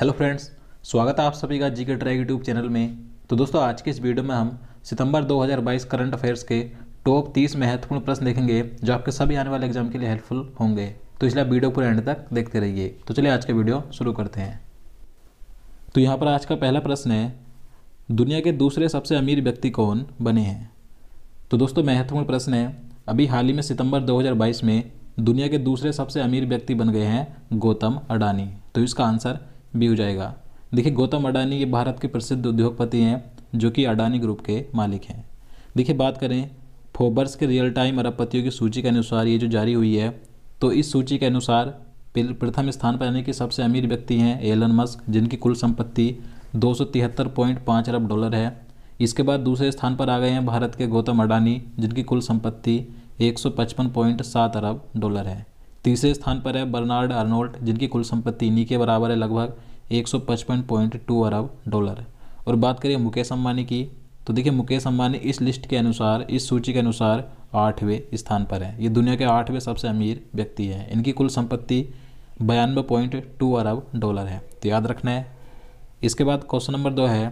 hello friends स्वागत है आप सभी का जी के ट्रैक यूट्यूब चैनल में तो दोस्तों आज के इस वीडियो में हम सितंबर 2022 करंट अफेयर्स के टॉप 30 महत्वपूर्ण प्रश्न देखेंगे जो आपके सभी आने वाले एग्जाम के लिए हेल्पफुल होंगे तो इसलिए आप वीडियो पूरे एंड तक देखते रहिए तो चलिए आज का वीडियो शुरू करते हैं तो यहाँ पर आज का पहला प्रश्न है दुनिया के दूसरे सबसे अमीर व्यक्ति कौन बने हैं तो दोस्तों महत्वपूर्ण प्रश्न है अभी हाल ही में सितंबर 2022 में दुनिया के दूसरे सबसे अमीर व्यक्ति बन गए हैं गौतम अडानी तो इसका आंसर बी हो जाएगा देखिए गौतम अडानी ये भारत के प्रसिद्ध उद्योगपति हैं जो कि अडानी ग्रुप के मालिक हैं देखिए बात करें फोबर्स के रियल टाइम अरबपतियों की सूची के अनुसार ये जो जारी हुई है तो इस सूची के अनुसार प्रथम स्थान पर आने के सबसे अमीर व्यक्ति हैं एलन मस्क जिनकी कुल संपत्ति दो अरब डॉलर है इसके बाद दूसरे स्थान पर आ गए हैं भारत के गौतम अडानी जिनकी कुल संपत्ति एक अरब डॉलर है तीसरे स्थान पर है बर्नार्ड अर्नोल्ट जिनकी कुल संपत्ति इन्हीं के बराबर है लगभग एक सौ पचपन पॉइंट टू अरब डॉलर है और बात करें मुकेश अम्बानी की तो देखिए मुकेश अम्बानी इस लिस्ट के अनुसार इस सूची के अनुसार आठवें स्थान पर है ये दुनिया के आठवें सबसे अमीर व्यक्ति हैं इनकी कुल संपत्ति बयानवे पॉइंट टू अरब डॉलर है तो याद रखना है इसके बाद क्वेश्चन नंबर दो है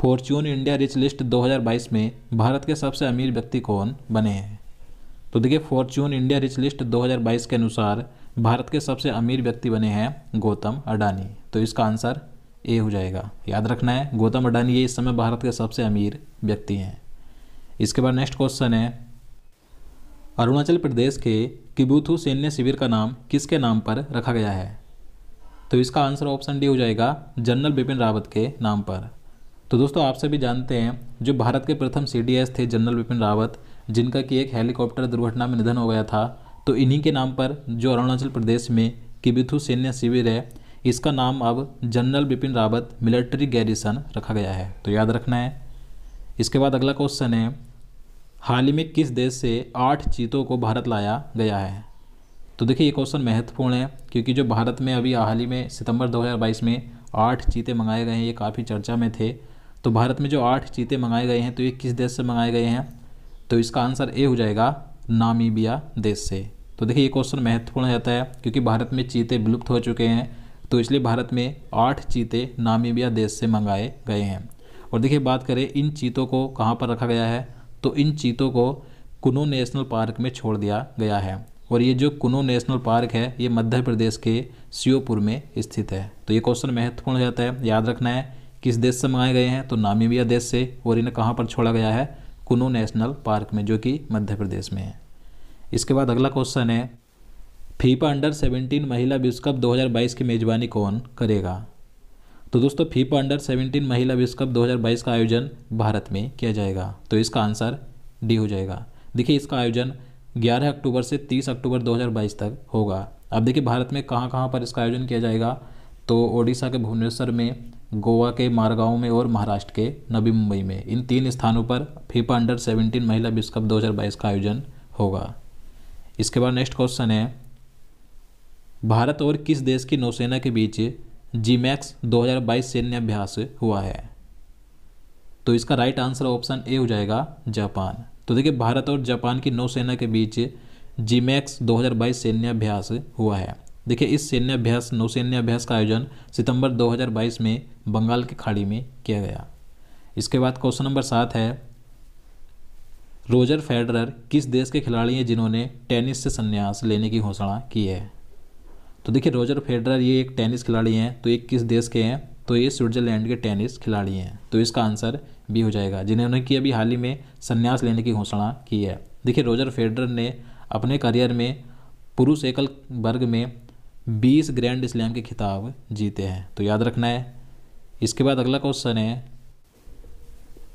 फॉर्च्यून इंडिया रिच लिस्ट 2022 में भारत के सबसे अमीर व्यक्ति कौन बने हैं तो देखिए फॉर्च्यून इंडिया रिच लिस्ट 2022 के अनुसार भारत के सबसे अमीर व्यक्ति बने हैं गौतम अडानी तो इसका आंसर ए हो जाएगा याद रखना है गौतम अडानी ये इस समय भारत के सबसे अमीर व्यक्ति हैं इसके बाद नेक्स्ट क्वेश्चन है अरुणाचल प्रदेश के किबूथू सैन्य शिविर का नाम किसके नाम पर रखा गया है तो इसका आंसर ऑप्शन डी हो जाएगा जनरल बिपिन रावत के नाम पर तो दोस्तों आप सभी जानते हैं जो भारत के प्रथम सी थे जनरल बिपिन रावत जिनका कि एक हेलीकॉप्टर दुर्घटना में निधन हो गया था तो इन्हीं के नाम पर जो अरुणाचल प्रदेश में किबिथु सैन्य शिविर है इसका नाम अब general Bipin Rawat military garrison रखा गया है तो याद रखना है इसके बाद अगला क्वेश्चन है हाल ही में किस देश से आठ चीतों को भारत लाया गया है तो देखिए ये क्वेश्चन महत्वपूर्ण है क्योंकि जो भारत में अभी हाल ही में सितंबर 2022 में आठ चीते मंगाए गए हैं ये काफ़ी चर्चा में थे तो भारत में जो आठ चीते मंगाए गए हैं तो ये किस देश से मंगाए गए हैं तो इसका आंसर ए हो जाएगा नामीबिया देश से तो देखिए ये क्वेश्चन महत्वपूर्ण रहता है क्योंकि भारत में चीते विलुप्त हो चुके हैं तो इसलिए भारत में आठ चीते नामीबिया देश से मंगाए गए हैं और देखिए बात करें इन चीतों को कहाँ पर रखा गया है तो इन चीतों को कुनो नेशनल पार्क में छोड़ दिया गया है और ये जो कुनो नेशनल पार्क है ये मध्य प्रदेश के सियोपुर में स्थित है तो ये क्वेश्चन महत्वपूर्ण हो जाता है याद रखना है किस देश से मंगाए गए हैं तो नामीबिया देश से और इन्हें कहाँ पर छोड़ा गया है कुनू नेशनल पार्क में जो कि मध्य प्रदेश में है इसके बाद अगला क्वेश्चन है फीफा अंडर 17 महिला विश्व कप 2022 की मेज़बानी कौन करेगा तो दोस्तों फीफा अंडर 17 महिला विश्व कप 2022 का आयोजन भारत में किया जाएगा तो इसका आंसर डी हो जाएगा देखिए इसका आयोजन 11 अक्टूबर से 30 अक्टूबर 2022 तक होगा अब देखिए भारत में कहाँ कहाँ पर इसका आयोजन किया जाएगा तो ओडिशा के भुवनेश्वर में गोवा के मारगांव में और महाराष्ट्र के नबी मुंबई में इन तीन स्थानों पर फीफा अंडर 17 महिला विश्व कप 2022 का आयोजन होगा इसके बाद नेक्स्ट क्वेश्चन है भारत और किस देश की नौसेना के बीच जी मैक्स दो सैन्य अभ्यास हुआ है तो इसका राइट आंसर ऑप्शन ए हो जाएगा जापान तो देखिए भारत और जापान की नौसेना के बीच जी मैक्स दो सैन्य अभ्यास हुआ है देखिए इस नौसैन्य अभ्यास का आयोजन सितंबर 2022 में बंगाल की खाड़ी में किया गया इसके बाद क्वेश्चन नंबर सात है रोजर फेडरर किस देश के खिलाड़ी हैं जिन्होंने टेनिस से संन्यास लेने की घोषणा की है तो देखिए रोजर फेडरर ये एक टेनिस खिलाड़ी हैं तो ये किस देश के हैं तो ये स्विट्जरलैंड के टेनिस खिलाड़ी हैं तो इसका आंसर बी हो जाएगा जिन्होंने कि अभी हाल ही में संन्यास लेने की घोषणा की है देखिए रोजर फेडरर ने अपने करियर में पुरुष एकल वर्ग में बीस ग्रैंड स्लैम के खिताब जीते हैं तो याद रखना है इसके बाद अगला क्वेश्चन है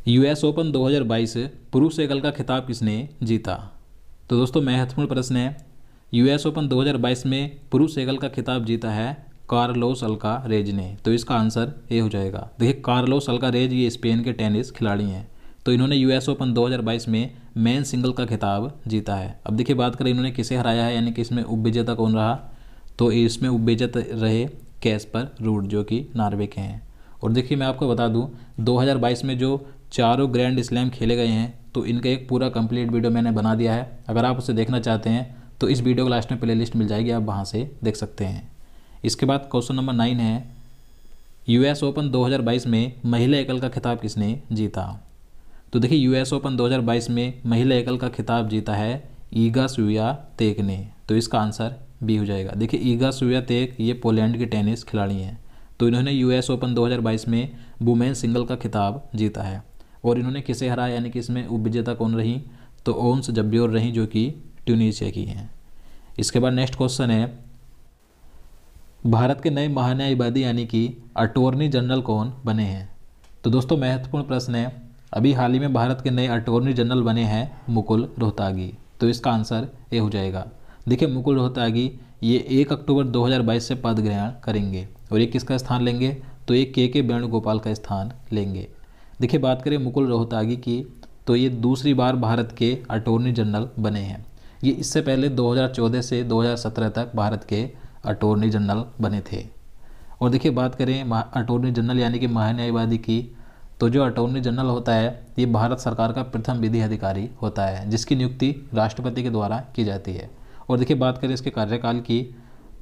यूएस ओपन 2022 पुरुष एकल का खिताब किसने जीता तो दोस्तों महत्वपूर्ण प्रश्न है यूएस ओपन 2022 में पुरुष एकल का खिताब जीता है कार्लोस अल्का रेज ने तो इसका आंसर ए हो जाएगा देखिए कार्लोस अल्का रेज ये स्पेन के टेनिस खिलाड़ी हैं तो इन्होंने यूएस ओपन 2022 में मेन सिंगल का खिताब जीता है अब देखिए बात करें इन्होंने किसे हराया है यानी कि इसमें उप विजेता कौन रहा तो इसमें उपबेजत रहे कैश पर रूट जो कि नार्वे के हैं और देखिए मैं आपको बता दूं 2022 में जो चारों ग्रैंड स्लैम खेले गए हैं तो इनका एक पूरा कंप्लीट वीडियो मैंने बना दिया है अगर आप उसे देखना चाहते हैं तो इस वीडियो को लास्ट में प्ले लिस्ट मिल जाएगी आप वहाँ से देख सकते हैं इसके बाद क्वेश्चन नंबर नाइन है यू ओपन दो में महिला एकल का खिताब किसने जीता तो देखिए यू ओपन दो में महिला एकल का खिताब जीता है ईगा सुया तेक ने तो इसका आंसर बी हो जाएगा देखिए ईगा सुव्यातेक ये पोलैंड के टेनिस खिलाड़ी हैं तो इन्होंने यूएस ओपन 2022 में वुमेन सिंगल का खिताब जीता है और इन्होंने किसे हराया यानी कि इसमें उप विजेता कौन रही तो ओम्स जब्योर रही जो कि ट्यूनिशिया की हैं इसके बाद नेक्स्ट क्वेश्चन है भारत के नए महान्यायवादी यानी कि अटोर्नी जनरल कौन बने हैं तो दोस्तों महत्वपूर्ण प्रश्न है अभी हाल ही में भारत के नए अटोर्नी जनरल बने हैं मुकुल रोहतागी तो इसका आंसर ए हो जाएगा देखिए मुकुल रोहतागी ये एक अक्टूबर 2022 से पद ग्रहण करेंगे और ये किसका स्थान लेंगे तो ये के के वेणुगोपाल का स्थान लेंगे देखिए बात करें मुकुल रोहतागी की तो ये दूसरी बार भारत के अटोर्नी जनरल बने हैं ये इससे पहले 2014 से 2017 तक भारत के अटोर्नी जनरल बने थे और देखिए बात करें अटोर्नी जनरल यानी कि महान्यायवादी की तो जो अटोर्नी जनरल होता है ये भारत सरकार का प्रथम विधि अधिकारी होता है जिसकी नियुक्ति राष्ट्रपति के द्वारा की जाती है और देखिए बात करें इसके कार्यकाल की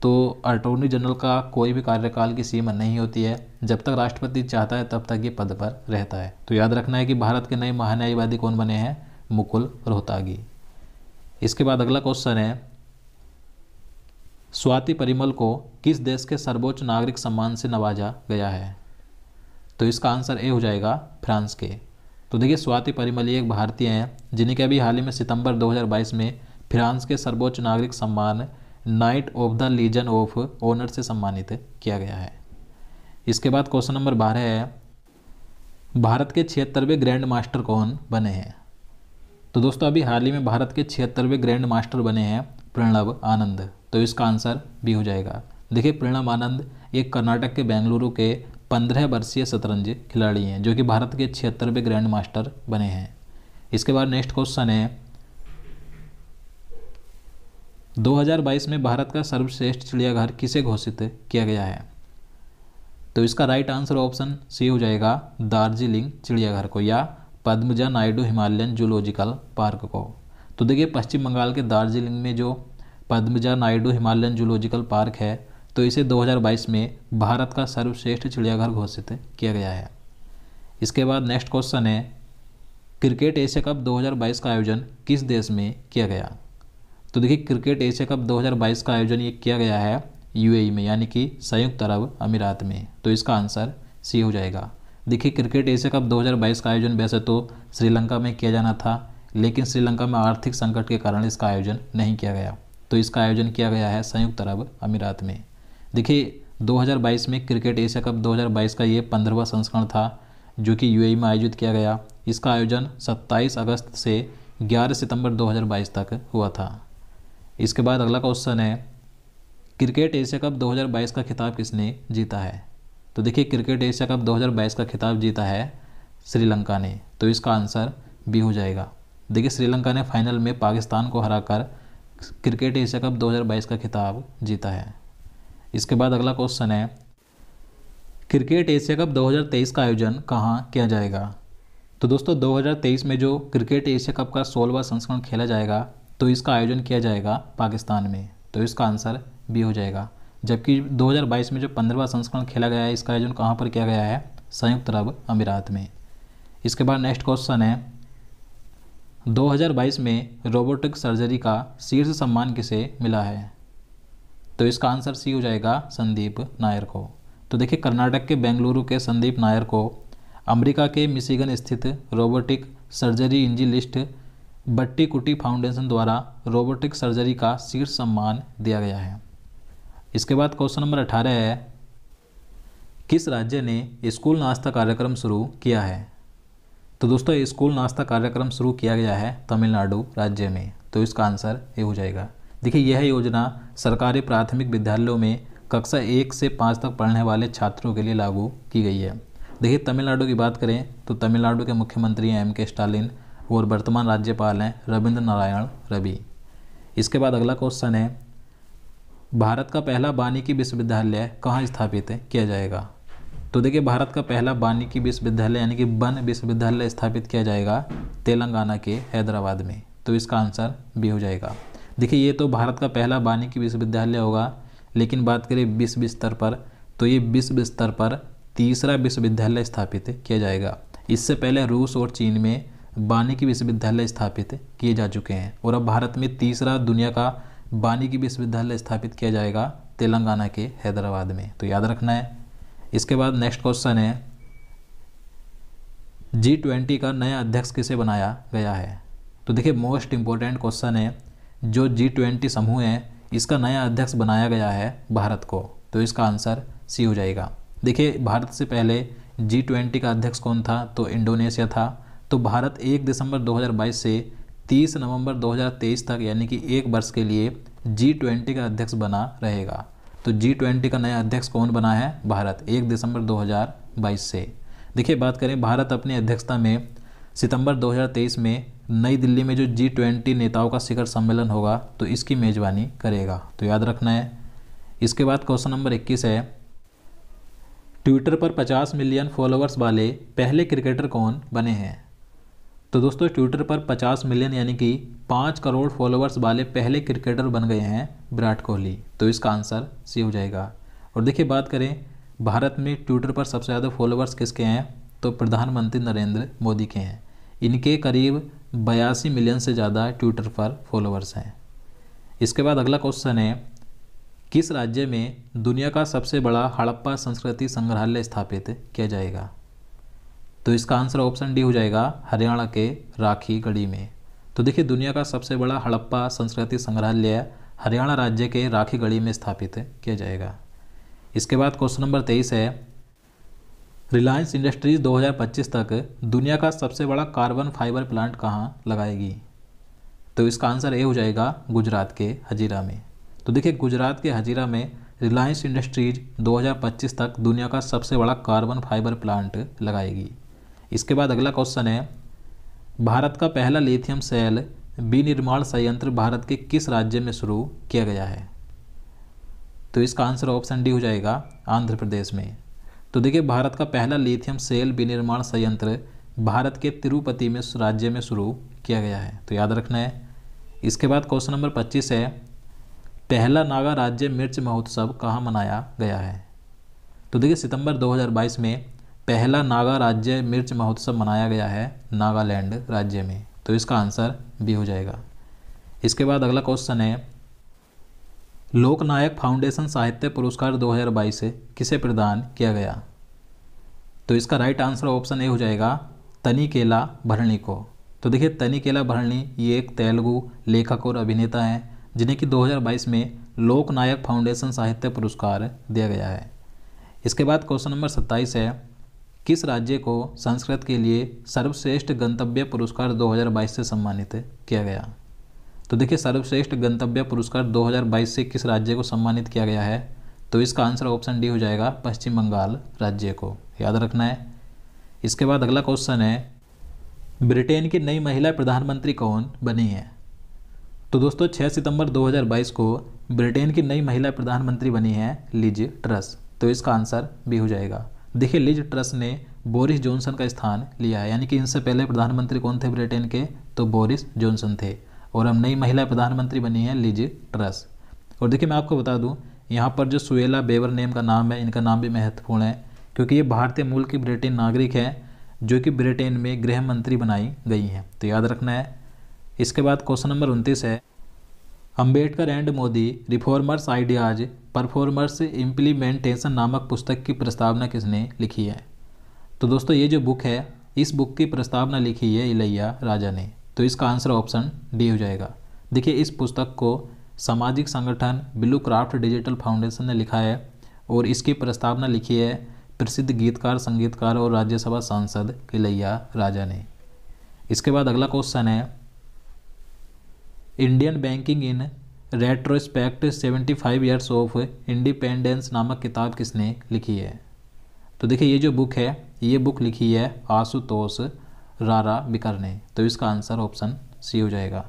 तो अटॉर्नी जनरल का कोई भी कार्यकाल की सीमा नहीं होती है जब तक राष्ट्रपति चाहता है तब तक ये पद पर रहता है तो याद रखना है कि भारत के नए महान्यायवादी कौन बने हैं मुकुल रोहतागी इसके बाद अगला क्वेश्चन है स्वाति परिमल को किस देश के सर्वोच्च नागरिक सम्मान से नवाजा गया है तो इसका आंसर ए हो जाएगा फ्रांस के तो देखिए स्वाति परिमल एक भारतीय हैं जिन्हें के अभी हाल ही में सितंबर 2022 में फ्रांस के सर्वोच्च नागरिक सम्मान knight of the legion of honour से सम्मानित किया गया है इसके बाद क्वेश्चन नंबर बारह है भारत के छिहत्तरवें ग्रैंड मास्टर कौन बने हैं तो दोस्तों अभी हाल ही में भारत के छिहत्तरवें ग्रैंड मास्टर बने हैं प्रणव आनंद तो इसका आंसर भी हो जाएगा देखिए प्रणव आनंद एक कर्नाटक के बेंगलुरु के पंद्रह वर्षीय शतरंज खिलाड़ी हैं जो कि भारत के छिहत्तरवें ग्रैंड मास्टर बने हैं इसके बाद नेक्स्ट क्वेश्चन है 2022 में भारत का सर्वश्रेष्ठ चिड़ियाघर किसे घोषित किया गया है तो इसका राइट आंसर ऑप्शन सी हो जाएगा दार्जिलिंग चिड़ियाघर को या Padmaja Naidu Himalayan zoological park को तो देखिए पश्चिम बंगाल के दार्जिलिंग में जो Padmaja Naidu Himalayan zoological park है तो इसे 2022 में भारत का सर्वश्रेष्ठ चिड़ियाघर घोषित किया गया है इसके बाद नेक्स्ट क्वेश्चन है क्रिकेट एशिया कप 2022 का आयोजन किस देश में किया गया तो देखिए क्रिकेट एशिया कप 2022 का आयोजन ये किया गया है यूएई में यानी कि संयुक्त अरब अमीरात में तो इसका आंसर सी हो जाएगा देखिए क्रिकेट एशिया कप 2022 का आयोजन वैसे तो श्रीलंका में किया जाना था लेकिन श्रीलंका में आर्थिक संकट के कारण इसका आयोजन नहीं किया गया तो इसका आयोजन किया गया है संयुक्त अरब अमीरात में देखिए 2022 में क्रिकेट एशिया कप 2022 का ये पंद्रहवा संस्करण था जो कि यूएई में आयोजित किया गया इसका आयोजन 27 अगस्त से 11 सितंबर 2022 तक हुआ था इसके बाद अगला क्वेश्चन है क्रिकेट एशिया कप 2022 का खिताब किसने जीता है तो देखिए क्रिकेट एशिया कप 2022 का खिताब जीता है श्रीलंका ने तो इसका आंसर बी हो जाएगा देखिए श्रीलंका ने फाइनल में पाकिस्तान को हराकर क्रिकेट एशिया कप 2022 का खिताब जीता है इसके बाद अगला क्वेश्चन है क्रिकेट एशिया कप 2023 का आयोजन कहाँ किया जाएगा तो दोस्तों 2023 में जो क्रिकेट एशिया कप का सोलवा संस्करण खेला जाएगा तो इसका आयोजन किया जाएगा पाकिस्तान में तो इसका आंसर बी हो जाएगा जबकि 2022 में जो पंद्रहवा संस्करण खेला गया है इसका आयोजन कहाँ पर किया गया है संयुक्त अरब अमीरात में इसके बाद नेक्स्ट क्वेश्चन है 2022 में रोबोटिक सर्जरी का शीर्ष सम्मान किसे मिला है तो इसका आंसर सी हो जाएगा संदीप नायर को तो देखिए कर्नाटक के बेंगलुरु के संदीप नायर को अमेरिका के मिशिगन स्थित रोबोटिक सर्जरी इंजिलिस्ट बट्टी कुटी फाउंडेशन द्वारा रोबोटिक सर्जरी का शीर्ष सम्मान दिया गया है इसके बाद क्वेश्चन नंबर अठारह है किस राज्य ने स्कूल नाश्ता कार्यक्रम शुरू किया है तो दोस्तों स्कूल नाश्ता कार्यक्रम शुरू किया गया है तमिलनाडु राज्य में तो इसका आंसर ये हो जाएगा देखिए यह योजना सरकारी प्राथमिक विद्यालयों में कक्षा एक से पाँच तक पढ़ने वाले छात्रों के लिए लागू की गई है देखिए तमिलनाडु की बात करें तो तमिलनाडु के मुख्यमंत्री एम के स्टालिन और वर्तमान राज्यपाल हैं रविंद्र नारायण रवि इसके बाद अगला क्वेश्चन है भारत का पहला वानिकी विश्वविद्यालय कहाँ स्थापित किया जाएगा तो देखिए भारत का पहला वानिकी विश्वविद्यालय यानी कि वन विश्वविद्यालय स्थापित किया जाएगा तेलंगाना के हैदराबाद में तो इसका आंसर भी हो जाएगा देखिए ये तो भारत का पहला वानिकी विश्वविद्यालय होगा लेकिन बात करें विश्व स्तर पर तो ये विश्व स्तर पर तीसरा विश्वविद्यालय स्थापित किया जाएगा इससे पहले रूस और चीन में वानिकी विश्वविद्यालय स्थापित किए जा चुके हैं और अब भारत में तीसरा दुनिया का वानिकी विश्वविद्यालय स्थापित किया जाएगा तेलंगाना के हैदराबाद में तो याद रखना है इसके बाद नेक्स्ट क्वेश्चन है जी ट्वेंटी का नया अध्यक्ष किसे बनाया गया है तो देखिए मोस्ट इम्पोर्टेंट क्वेश्चन है जो जी ट्वेंटी समूह है इसका नया अध्यक्ष बनाया गया है भारत को तो इसका आंसर सी हो जाएगा देखिए भारत से पहले जी ट्वेंटी का अध्यक्ष कौन था तो इंडोनेशिया था तो भारत 1 दिसंबर 2022 से 30 नवंबर 2023 तक यानी कि एक वर्ष के लिए जी ट्वेंटी का अध्यक्ष बना रहेगा तो जी ट्वेंटी का नया अध्यक्ष कौन बना है भारत 1 दिसंबर 2022 से देखिए बात करें भारत अपनी अध्यक्षता में सितंबर 2023 में नई दिल्ली में जो जी ट्वेंटी नेताओं का शिखर सम्मेलन होगा तो इसकी मेज़बानी करेगा तो याद रखना है इसके बाद क्वेश्चन नंबर 21 है ट्विटर पर 50 मिलियन फॉलोअर्स वाले पहले क्रिकेटर कौन बने हैं तो दोस्तों ट्विटर पर 50 मिलियन यानी कि 5 करोड़ फॉलोअर्स वाले पहले क्रिकेटर बन गए हैं विराट कोहली तो इसका आंसर सी हो जाएगा और देखिए बात करें भारत में ट्विटर पर सबसे ज़्यादा फॉलोअर्स किसके हैं तो प्रधानमंत्री नरेंद्र मोदी के हैं इनके करीब बयासी मिलियन से ज़्यादा ट्विटर पर फॉलोअर्स हैं इसके बाद अगला क्वेश्चन है किस राज्य में दुनिया का सबसे बड़ा हड़प्पा संस्कृति संग्रहालय स्थापित किया जाएगा तो इसका आंसर ऑप्शन डी हो जाएगा हरियाणा के राखी गढ़ी में तो देखिए दुनिया का सबसे बड़ा हड़प्पा संस्कृति संग्रहालय हरियाणा राज्य के राखी गढ़ी में स्थापित किया जाएगा इसके बाद क्वेश्चन नंबर तेईस है रिलायंस इंडस्ट्रीज 2025 तक दुनिया का सबसे बड़ा कार्बन फाइबर प्लांट कहाँ लगाएगी तो इसका आंसर ए हो जाएगा गुजरात के हजीरा में तो देखिए गुजरात के हजीरा में रिलायंस इंडस्ट्रीज 2025 तक दुनिया का सबसे बड़ा कार्बन फाइबर प्लांट लगाएगी इसके बाद अगला क्वेश्चन है भारत का पहला लिथियम सेल विनिर्माण संयंत्र भारत के किस राज्य में शुरू किया गया है तो इसका आंसर ऑप्शन डी हो जाएगा आंध्र प्रदेश में तो देखिए भारत का पहला लिथियम सेल विनिर्माण संयंत्र भारत के तिरुपति में राज्य में शुरू किया गया है तो याद रखना है इसके बाद क्वेश्चन नंबर पच्चीस है पहला नागा राज्य मिर्च महोत्सव कहाँ मनाया गया है तो देखिए सितंबर 2022 में पहला नागा राज्य मिर्च महोत्सव मनाया गया है नागालैंड राज्य में तो इसका आंसर बी हो जाएगा इसके बाद अगला क्वेश्चन है लोकनायक फाउंडेशन साहित्य पुरस्कार 2022 से किसे प्रदान किया गया तो इसका राइट आंसर ऑप्शन ए हो जाएगा तनी केला भरणी को तो देखिए तनी केला भरणी ये एक तेलुगु लेखक और अभिनेता हैं जिन्हें कि 2022 में लोकनायक फाउंडेशन साहित्य पुरस्कार दिया गया है इसके बाद क्वेश्चन नंबर 27 है किस राज्य को संस्कृत के लिए सर्वश्रेष्ठ गंतव्य पुरस्कार 2022 से सम्मानित किया गया तो देखिए सर्वश्रेष्ठ गंतव्य पुरस्कार 2022 से किस राज्य को सम्मानित किया गया है तो इसका आंसर ऑप्शन डी हो जाएगा पश्चिम बंगाल राज्य को याद रखना है इसके बाद अगला क्वेश्चन है ब्रिटेन की नई महिला प्रधानमंत्री कौन बनी है तो दोस्तों 6 सितंबर 2022 को ब्रिटेन की नई महिला प्रधानमंत्री बनी है लिज ट्रस तो इसका आंसर बी हो जाएगा देखिए लिज ट्रस ने बोरिस जॉनसन का स्थान लिया है यानी कि इनसे पहले प्रधानमंत्री कौन थे ब्रिटेन के तो बोरिस जॉनसन थे और अब नई महिला प्रधानमंत्री बनी है लिज ट्रस और देखिए मैं आपको बता दूं यहाँ पर जो सुएला बेवर नेम का नाम है इनका नाम भी महत्वपूर्ण है क्योंकि ये भारतीय मूल की ब्रिटेन नागरिक है जो कि ब्रिटेन में गृह मंत्री बनाई गई हैं तो याद रखना है इसके बाद क्वेश्चन नंबर उनतीस है Ambedkar and Modi reformers ideas performers implementation नामक पुस्तक की प्रस्तावना किसने लिखी है तो दोस्तों ये जो बुक है इस बुक की प्रस्तावना लिखी है इलैया राजा ने तो इसका आंसर ऑप्शन डी हो जाएगा देखिए इस पुस्तक को सामाजिक संगठन ब्लू क्राफ्ट डिजिटल फाउंडेशन ने लिखा है और इसकी प्रस्तावना लिखी है प्रसिद्ध गीतकार संगीतकार और राज्यसभा सांसद इलैया राजा ने इसके बाद अगला क्वेश्चन है Indian banking in retrospect 75 years of independence नामक किताब किसने लिखी है तो देखिए ये जो बुक है ये बुक लिखी है आशुतोष रारा बिकर ने तो इसका आंसर ऑप्शन सी हो जाएगा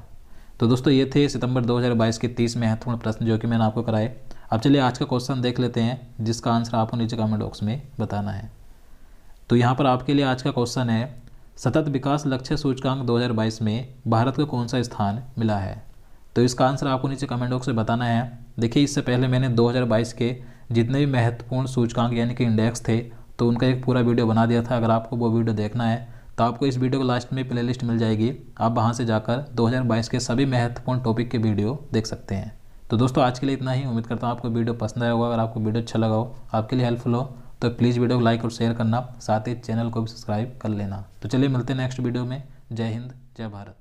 तो दोस्तों ये थे सितंबर 2022 के 30 महत्वपूर्ण प्रश्न जो कि मैंने आपको कराए अब चलिए आज का क्वेश्चन देख लेते हैं जिसका आंसर आपको नीचे कमेंट बॉक्स में बताना है तो यहाँ पर आपके लिए आज का क्वेश्चन है सतत विकास लक्ष्य सूचकांक 2022 में भारत को कौन सा स्थान मिला है तो इसका आंसर आपको नीचे कमेंट बॉक्स में बताना है देखिए इससे पहले मैंने 2022 के जितने भी महत्वपूर्ण सूचकांक यानी कि इंडेक्स थे तो उनका एक पूरा वीडियो बना दिया था अगर आपको वो वीडियो देखना है तो आपको इस वीडियो को लास्ट में प्लेलिस्ट मिल जाएगी आप वहाँ से जाकर दो के सभी महत्वपूर्ण टॉपिक के वीडियो देख सकते हैं तो दोस्तों आज के लिए इतना ही उम्मीद करता हूँ आपको वीडियो पसंद आया होगा अगर आपको वीडियो अच्छा लगा हो आपके लिए हेल्पफुल हो तो प्लीज़ वीडियो को लाइक और शेयर करना साथ ही चैनल को भी सब्सक्राइब कर लेना तो चलिए मिलते हैं नेक्स्ट वीडियो में जय हिंद जय भारत